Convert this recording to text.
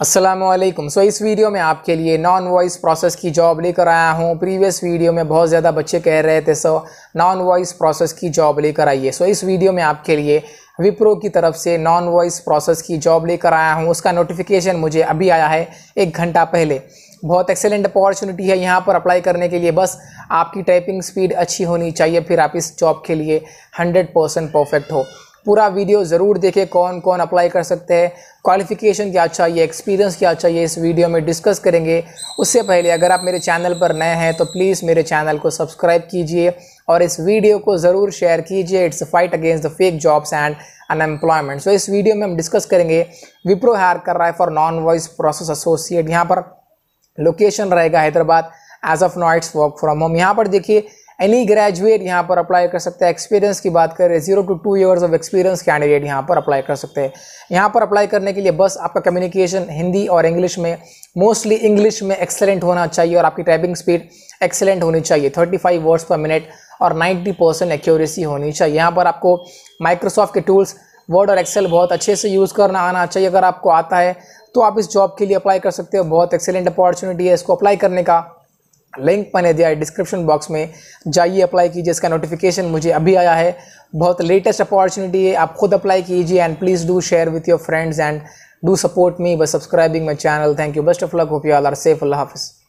असलम सो इस वीडियो में आपके लिए नॉन वॉइस प्रोसेस की जॉब लेकर आया हूँ प्रीवियस वीडियो में बहुत ज़्यादा बच्चे कह रहे थे सो नॉन वॉइस प्रोसेस की जॉब लेकर आइए सो इस वीडियो में आपके लिए विप्रो की तरफ से नॉन वॉइस प्रोसेस की जॉब लेकर आया हूँ उसका नोटिफिकेशन मुझे अभी आया है एक घंटा पहले बहुत एक्सेलेंट अपॉर्चुनिटी है यहाँ पर अप्लाई करने के लिए बस आपकी टाइपिंग स्पीड अच्छी होनी चाहिए फिर आप इस जॉब के लिए हंड्रेड परसेंट परफेक्ट हो पूरा वीडियो ज़रूर देखें कौन कौन अप्लाई कर सकते हैं क्वालिफ़िकेशन क्या चाहिए अच्छा एक्सपीरियंस क्या चाहिए अच्छा इस वीडियो में डिस्कस करेंगे उससे पहले अगर आप मेरे चैनल पर नए हैं तो प्लीज़ मेरे चैनल को सब्सक्राइब कीजिए और इस वीडियो को ज़रूर शेयर कीजिए it's fight against the fake jobs and unemployment so इस वीडियो में हम डिस्कस करेंगे विप्रो हायर कर रहा है for non voice process associate यहाँ पर लोकेशन रहेगा Hyderabad age of nights work from home यहाँ पर देखिए एनी ग्रेजुएट यहाँ पर अप्लाई कर सकते हैं एक्सपीरियंस की बात करें zero to two years of experience candidate यहाँ पर अप्लाई कर सकते हैं यहाँ पर अप्लाई करने के लिए बस आपका कम्युनिकेशन हिंदी और इंग्लिश में मोस्टली इंग्लिश में एक्सेलेंट होना चाहिए और आपकी टाइपिंग स्पीड एक्सेलेंट होनी चाहिए thirty five words per minute और नाइन्टी परसेंट एक्यूरेसी होनी चाहिए यहाँ पर आपको माइक्रोसॉफ्ट के टूल्स वर्ड और एक्सेल बहुत अच्छे से यूज़ करना आना चाहिए अगर आपको आता है तो आप इस जॉब के लिए अप्लाई कर सकते हो बहुत एक्सेलेंट अपॉर्चुनिटी है इसको अप्लाई करने का लिंक मैंने दिया है डिस्क्रिप्शन बॉक्स में जाइए अप्लाई कीजिए इसका नोटिफिकेशन मुझे अभी आया है बहुत लेटेस्ट अपॉर्चुनिटी है आप खुद अप्लाई कीजिए and please do share with your friends and do support me by subscribing my channel thank you best of luck hope you all are safe अल्लाह हाफिज़